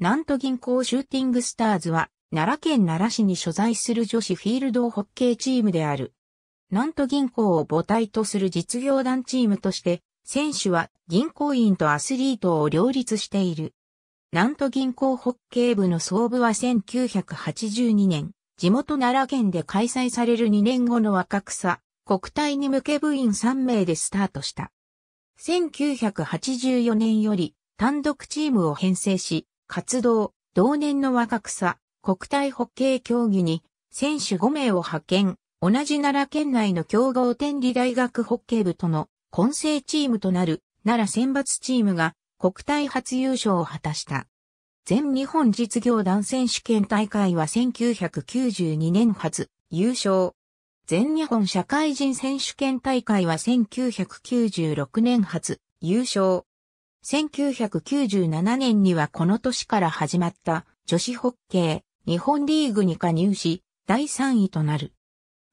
南都銀行シューティングスターズは、奈良県奈良市に所在する女子フィールドホッケーチームである。南都銀行を母体とする実業団チームとして、選手は銀行員とアスリートを両立している。南都銀行ホッケー部の総部は1982年、地元奈良県で開催される2年後の若草、国体に向け部員3名でスタートした。1984年より単独チームを編成し、活動、同年の若草、国体ホッケー競技に選手5名を派遣、同じ奈良県内の強豪天理大学ホッケー部との混成チームとなる奈良選抜チームが国体初優勝を果たした。全日本実業団選手権大会は1992年初優勝。全日本社会人選手権大会は1996年初優勝。1997年にはこの年から始まった女子ホッケー日本リーグに加入し第3位となる。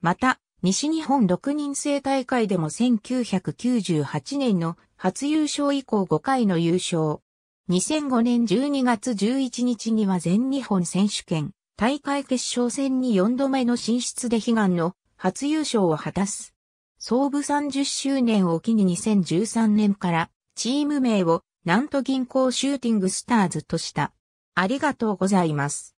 また、西日本6人制大会でも1998年の初優勝以降5回の優勝。2005年12月11日には全日本選手権大会決勝戦に4度目の進出で悲願の初優勝を果たす。創部30周年を機に2013年からチーム名を、ナン銀行シューティングスターズとした。ありがとうございます。